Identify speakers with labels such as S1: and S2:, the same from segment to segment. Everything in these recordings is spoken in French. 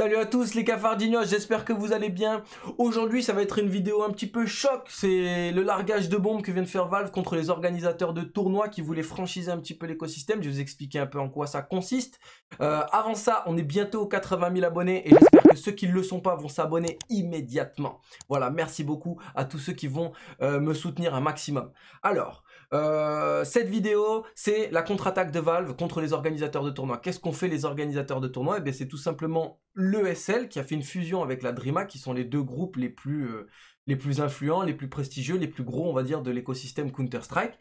S1: Salut à tous les cafardignos, j'espère que vous allez bien. Aujourd'hui, ça va être une vidéo un petit peu choc. C'est le largage de bombes que vient de faire Valve contre les organisateurs de tournois qui voulaient franchiser un petit peu l'écosystème. Je vais vous expliquer un peu en quoi ça consiste. Euh, avant ça, on est bientôt aux 80 000 abonnés et j'espère que ceux qui ne le sont pas vont s'abonner immédiatement. Voilà, merci beaucoup à tous ceux qui vont euh, me soutenir un maximum. Alors, euh, cette vidéo, c'est la contre-attaque de Valve contre les organisateurs de tournois. Qu'est-ce qu'on fait les organisateurs de tournois Eh bien, c'est tout simplement l'ESL qui a fait une fusion avec la DreamHack qui sont les deux groupes les plus, euh, les plus influents, les plus prestigieux, les plus gros, on va dire, de l'écosystème Counter-Strike,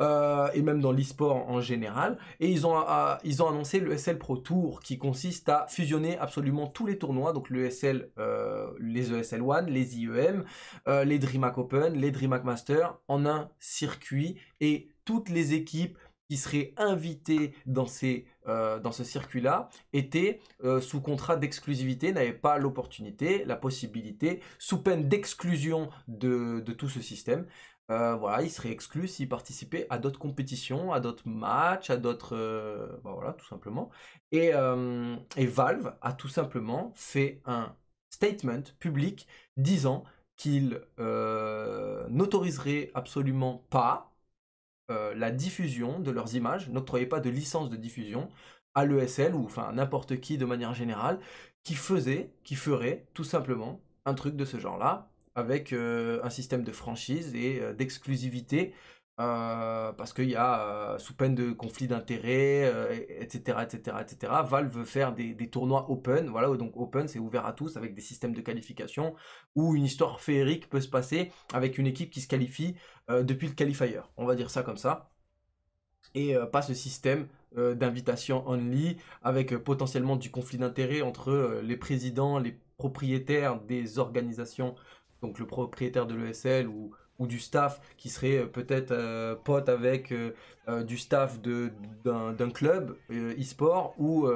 S1: euh, et même dans l'e-sport en général. Et ils ont, ah, ils ont annoncé l'ESL Pro Tour, qui consiste à fusionner absolument tous les tournois, donc l'ESL, euh, les ESL One, les IEM, les DreamHack Open, les DreamHack Master, en un circuit, et toutes les équipes, qui seraient invités dans, ces, euh, dans ce circuit-là étaient euh, sous contrat d'exclusivité, n'avaient pas l'opportunité, la possibilité, sous peine d'exclusion de, de, tout ce système. Euh, voilà, ils seraient exclus s'ils participaient à d'autres compétitions, à d'autres matchs, à d'autres... Bah voilà, tout simplement. Et, et Valve a tout simplement fait un statement public disant qu'il n'autoriserait absolument pas euh, la diffusion de leurs images, n'octroyait pas de licence de diffusion à l'ESL ou enfin n'importe qui de manière générale, qui faisait, qui ferait tout simplement un truc de ce genre-là, avec euh, un système de franchise et euh, d'exclusivité euh, parce qu'il y a, euh, sous peine de conflit d'intérêts, etc., etc., etc., Valve veut faire des, des tournois open, voilà, donc open, c'est ouvert à tous, avec des systèmes de qualification, où une histoire féerique peut se passer avec une équipe qui se qualifie euh, depuis le qualifier, on va dire ça comme ça, et pas ce système d'invitation only, avec potentiellement du conflit d'intérêts entre les présidents, les propriétaires des organisations, donc le propriétaire de l'ESL ou ou du staff qui serait euh, peut-être euh, pote avec euh, du staff d'un club e-sport ou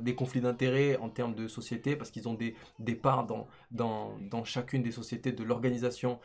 S1: des conflits d'intérêts en termes de société parce qu'ils ont des, parts dans, dans, chacune des sociétés de l'organisation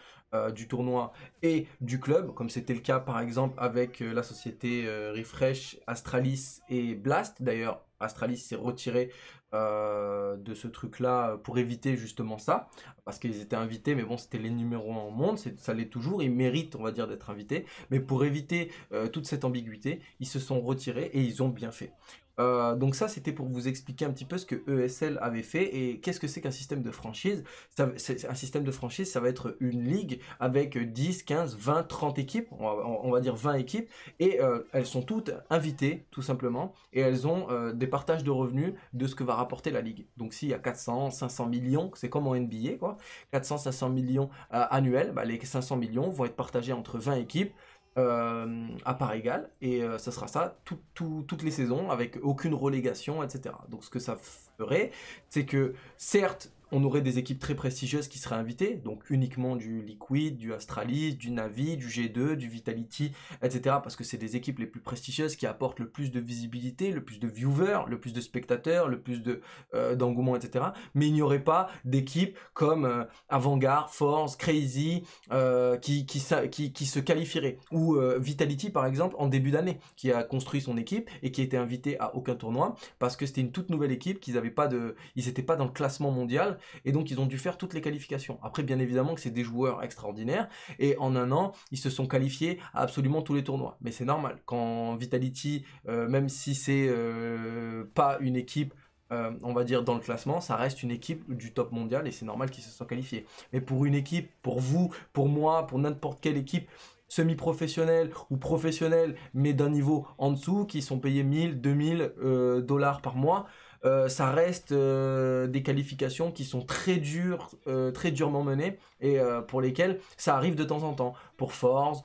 S1: du tournoi et du club, comme c'était le cas par exemple avec la société Refresh, Astralis et Blast. D'ailleurs, Astralis s'est retiré euh, de ce truc-là euh, pour éviter justement ça, parce qu'ils étaient invités, mais bon, c'était les numéros en monde, ça l'est toujours, ils méritent, on va dire, d'être invités, mais pour éviter euh, toute cette ambiguïté, ils se sont retirés et ils ont bien fait. Euh, donc ça, c'était pour vous expliquer un petit peu ce que ESL avait fait et qu'est-ce que c'est qu'un système de franchise. Ça, un système de franchise, ça va être une ligue avec 10, 15, 20, 30 équipes, on va, dire 20 équipes, et euh, elles sont toutes invitées, tout simplement, et elles ont euh, des partages de revenus de ce que va rapporter la ligue. Donc s'il y a 400, 500 millions, c'est comme en NBA, quoi, 400, 500 millions annuels, bah, les 500 millions vont être partagés entre 20 équipes, euh, à part égale, et euh, ça sera ça tout, toutes les saisons, avec aucune relégation, etc. Donc ce que ça ferait, c'est que certes, on aurait des équipes très prestigieuses qui seraient invitées, donc uniquement du Liquid, du Astralis, du Navi, du G2, du Vitality, etc. Parce que c'est des équipes les plus prestigieuses qui apportent le plus de visibilité, le plus de viewers, le plus de spectateurs, le plus de euh, d'engouement, etc. Mais il n'y aurait pas d'équipes comme euh, Avant-Garde, Force, Crazy euh, qui, qui, se qualifieraient. Ou Vitality, par exemple, en début d'année, qui a construit son équipe et qui était été invité à aucun tournoi parce que c'était une toute nouvelle équipe, qu'ils pas de, ils n'étaient pas dans le classement mondial et donc ils ont dû faire toutes les qualifications. Après, bien évidemment que c'est des joueurs extraordinaires, et en un an, ils se sont qualifiés à absolument tous les tournois. Mais c'est normal, quand Vitality, euh, même si c'est euh, pas une équipe euh, on va dire, dans le classement, ça reste une équipe du top mondial et c'est normal qu'ils se soient qualifiés. Mais pour une équipe, pour vous, pour moi, pour n'importe quelle équipe semi-professionnelle ou professionnelle, mais d'un niveau en dessous, qui sont payés 1000, 2000 dollars par mois, euh, ça reste euh, des qualifications qui sont très dures, euh, très durement menées et pour lesquelles ça arrive de temps en temps. Pour Force,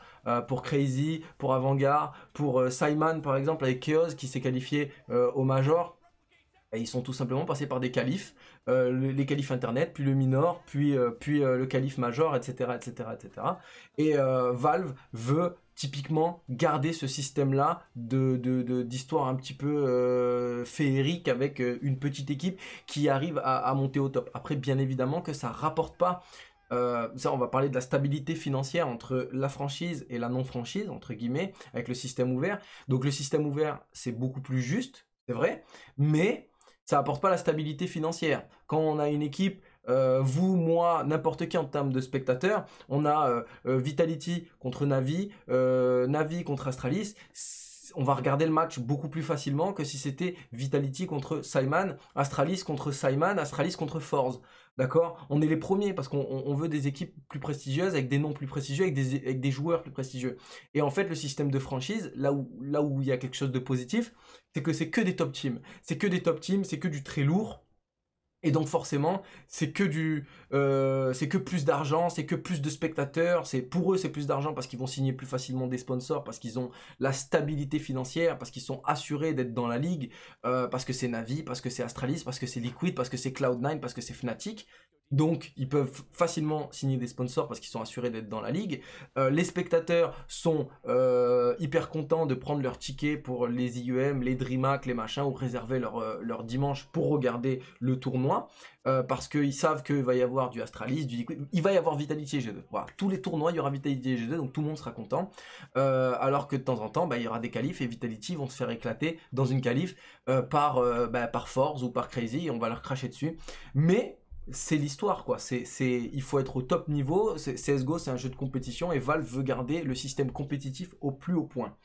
S1: pour Crazy, pour Avant-Garde, pour Simon par exemple avec Chaos qui s'est qualifié au Major. Et ils sont tout simplement passés par des qualifs, les qualifs internet, puis le minor, puis, puis le qualif major, etc. etc., etc. Et Valve veut typiquement garder ce système-là d'histoire de, de, un petit peu euh, féerique avec euh, une petite équipe qui arrive à, monter au top. Après, bien évidemment que ça rapporte pas euh, ça, on va parler de la stabilité financière entre la franchise et la non-franchise, entre guillemets, avec le système ouvert. Donc le système ouvert, c'est beaucoup plus juste, c'est vrai, mais ça apporte pas la stabilité financière. Quand on a une équipe euh, vous, moi, n'importe qui en termes de spectateurs. On a euh, euh, Vitality contre Navi, Navi contre Astralis. On va regarder le match beaucoup plus facilement que si c'était Vitality contre Simon, Astralis contre Simon, Astralis contre Force. D'accord On est les premiers parce qu'on veut des équipes plus prestigieuses, avec des noms plus prestigieux, avec des, joueurs plus prestigieux. Et en fait, le système de franchise, là où, là où il y a quelque chose de positif, c'est que c'est que des top teams. C'est que des top teams, c'est que du très lourd. Et donc forcément, c'est que du, euh, c'est que plus d'argent, c'est que plus de spectateurs. C'est pour eux, c'est plus d'argent parce qu'ils vont signer plus facilement des sponsors, parce qu'ils ont la stabilité financière, parce qu'ils sont assurés d'être dans la ligue, euh, parce que c'est Navi, parce que c'est Astralis, parce que c'est Liquid, parce que c'est Cloud9, parce que c'est Fnatic. Donc, ils peuvent facilement signer des sponsors parce qu'ils sont assurés d'être dans la ligue. Euh, les spectateurs sont euh, hyper contents de prendre leur ticket pour les IUM, e les DreamHack, les machins, ou réserver leur, euh, leur dimanche pour regarder le tournoi. parce qu'ils savent qu'il va y avoir du Astralis, du Il va y avoir Vitality et G2. Voilà. Tous les tournois, il y aura Vitality et G2, donc tout le monde sera content. alors que de temps en temps, bah, il y aura des qualifs et Vitality vont se faire éclater dans une qualif par, bah, par Force ou par Crazy et on va leur cracher dessus. Mais c'est l'histoire quoi. C'est, il faut être au top niveau. CS:GO c'est un jeu de compétition et Valve veut garder le système compétitif au plus haut point.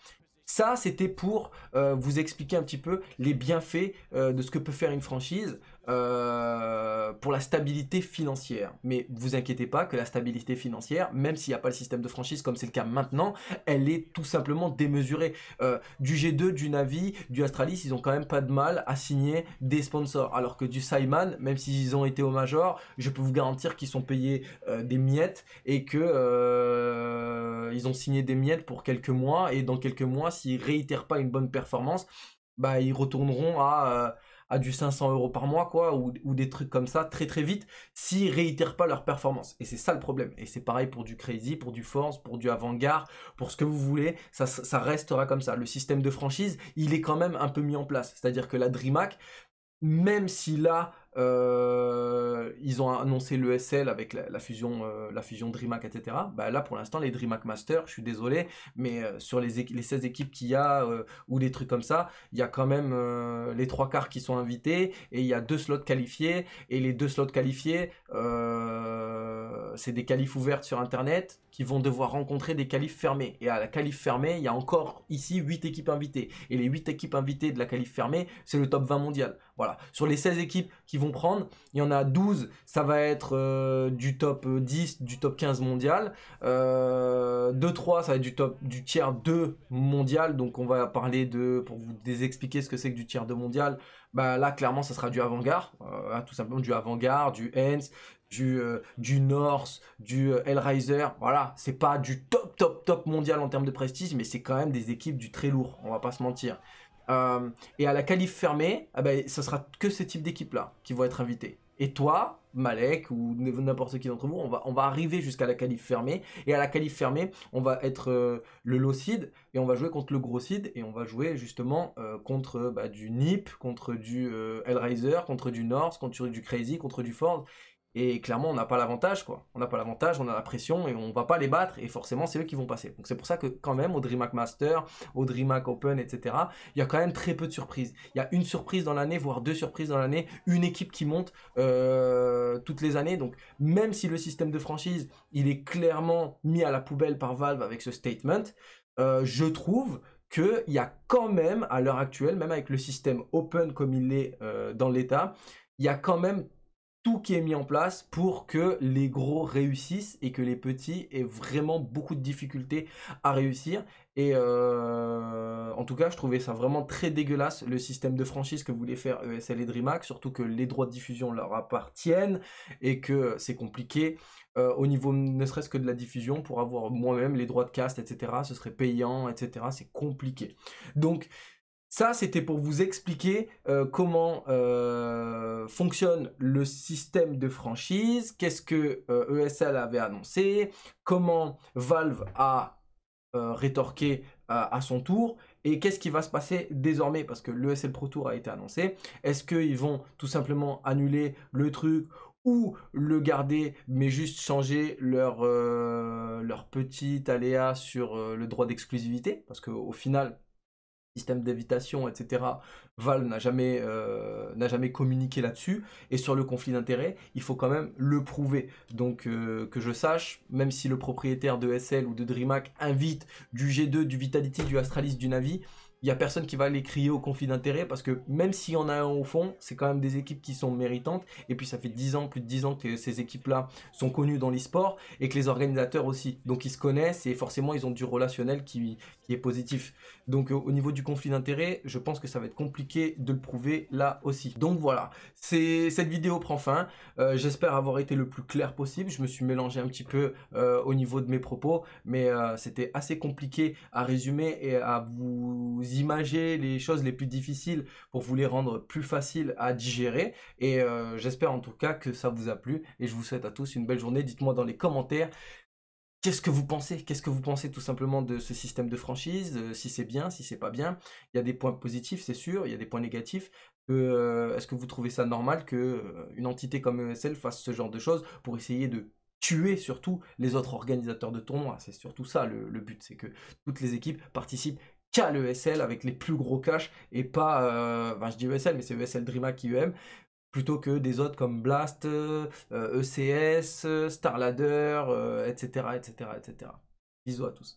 S1: Ça, c'était pour euh, vous expliquer un petit peu les bienfaits euh, de ce que peut faire une franchise. Euh, pour la stabilité financière. Mais vous inquiétez pas que la stabilité financière, même s'il n'y a pas le système de franchise comme c'est le cas maintenant, elle est tout simplement démesurée. Euh, du G2, du Navi, du Astralis, ils ont quand même pas de mal à signer des sponsors. Alors que du Simon, même s'ils ont été au Major, je peux vous garantir qu'ils sont payés euh, des miettes et que ils ont signé des miettes pour quelques mois. Et dans quelques mois, s'ils réitèrent pas une bonne performance, bah ils retourneront à à du 500 euros par mois, quoi, ou, des trucs comme ça, très très vite, s'ils réitèrent pas leur performance. Et c'est ça le problème. Et c'est pareil pour du Crazy, pour du Force, pour du Avant-Garde, pour ce que vous voulez, ça, ça restera comme ça. Le système de franchise, il est quand même un peu mis en place. C'est-à-dire que la DreamHack, même s'il a... Euh, ils ont annoncé l'ESL avec la, fusion, euh, la fusion DreamHack, etc. Bah là, pour l'instant, les DreamHack Masters, je suis désolé, mais euh, sur les, les, 16 équipes qu'il y a ou des trucs comme ça, il y a quand même les trois quarts qui sont invités et il y a deux slots qualifiés. Et les deux slots qualifiés, euh, c'est des qualifs ouvertes sur Internet qui vont devoir rencontrer des qualifs fermés. Et à la qualif fermée, il y a encore ici 8 équipes invitées. Et les 8 équipes invitées de la qualif fermée, c'est le top 20 mondial. Voilà. Sur les 16 équipes qui vont prendre, il y en a 12, ça va être euh, du top 10, du top 15 mondial. 2-3, euh, ça va être du top du tiers 2 mondial. Donc on va parler de, pour vous expliquer ce que c'est que du tiers 2 mondial, bah là clairement ça sera du avant-garde, euh, tout simplement du avant-garde, du Hens, du, euh, du North, du euh, Hellraiser. Voilà, c'est pas du top, top, top mondial en termes de prestige, mais c'est quand même des équipes du très lourd, on va pas se mentir. Euh, et à la qualif fermée, eh ben, ce sera que ce type déquipe là qui vont être invitées. Et toi, Malek ou n'importe qui d'entre vous, on va, on va arriver jusqu'à la qualif fermée. Et à la qualif fermée, on va être le low seed et on va jouer contre le gros seed. Et on va jouer justement contre bah, du NIP, contre du Hellraiser, contre du North, contre du Crazy, contre du Ford. Et clairement, on n'a pas l'avantage, quoi. On n'a pas l'avantage, on a la pression et on ne va pas les battre. Et forcément, c'est eux qui vont passer. Donc c'est pour ça que quand même, au DreamHack Master, au DreamHack Open, etc., il y a quand même très peu de surprises. Il y a une surprise dans l'année, voire deux surprises dans l'année, une équipe qui monte euh, toutes les années. Donc même si le système de franchise, il est clairement mis à la poubelle par Valve avec ce statement, euh, je trouve qu'il y a quand même, à l'heure actuelle, même avec le système open comme il est euh, dans l'état, il y a quand même tout qui est mis en place pour que les gros réussissent et que les petits aient vraiment beaucoup de difficultés à réussir. Et euh, en tout cas, je trouvais ça vraiment très dégueulasse le système de franchise que voulait faire ESL et DreamHack, surtout que les droits de diffusion leur appartiennent et que c'est compliqué euh, au niveau ne serait-ce que de la diffusion pour avoir moi-même les droits de cast, etc. Ce serait payant, etc. C'est compliqué. Donc, ça, c'était pour vous expliquer euh, comment euh, fonctionne le système de franchise, qu'est-ce que ESL euh, e avait annoncé, comment Valve a rétorqué à son tour et qu'est-ce qui va se passer désormais parce que l'ESL Pro Tour a été annoncé. Est-ce qu'ils vont tout simplement annuler le truc ou le garder mais juste changer leur, leur petit aléa sur le droit d'exclusivité parce qu'au final système d'évitation, etc. Val n'a jamais, euh, jamais communiqué là-dessus. Et sur le conflit d'intérêts, il faut quand même le prouver. Donc euh, que je sache, même si le propriétaire de SL ou de DreamHack invite du G2, du Vitality, du Astralis, du Navi, il n'y a personne qui va les crier au conflit d'intérêt parce que même s'il y en a un au fond, c'est quand même des équipes qui sont méritantes. Et puis ça fait 10 ans, plus de 10 ans que ces équipes-là sont connues dans l'e-sport et que les organisateurs aussi. Donc ils se connaissent et forcément ils ont du relationnel qui, est positif. Donc euh, au niveau du conflit d'intérêt, je pense que ça va être compliqué de le prouver là aussi. Donc voilà, cette vidéo prend fin. Euh, j'espère avoir été le plus clair possible. Je me suis mélangé un petit peu euh, au niveau de mes propos, mais c'était assez compliqué à résumer et à vous imager les choses les plus difficiles pour vous les rendre plus faciles à digérer. Et euh, j'espère en tout cas que ça vous a plu. Et je vous souhaite à tous une belle journée. Dites-moi dans les commentaires Qu'est-ce que vous pensez Qu'est-ce que vous pensez tout simplement de ce système de franchise euh, Si c'est bien, si c'est pas bien Il y a des points positifs, c'est sûr. Il y a des points négatifs. Euh, est-ce que vous trouvez ça normal que une entité comme ESL fasse ce genre de choses pour essayer de tuer surtout les autres organisateurs de tournois C'est surtout ça le but, c'est que toutes les équipes participent qu'à l'ESL avec les plus gros cash et pas, euh, je dis ESL mais c'est ESL qui IEM plutôt que des autres comme Blast, ECS, euh, e Starladder, etc., etc., etc. Bisous à tous.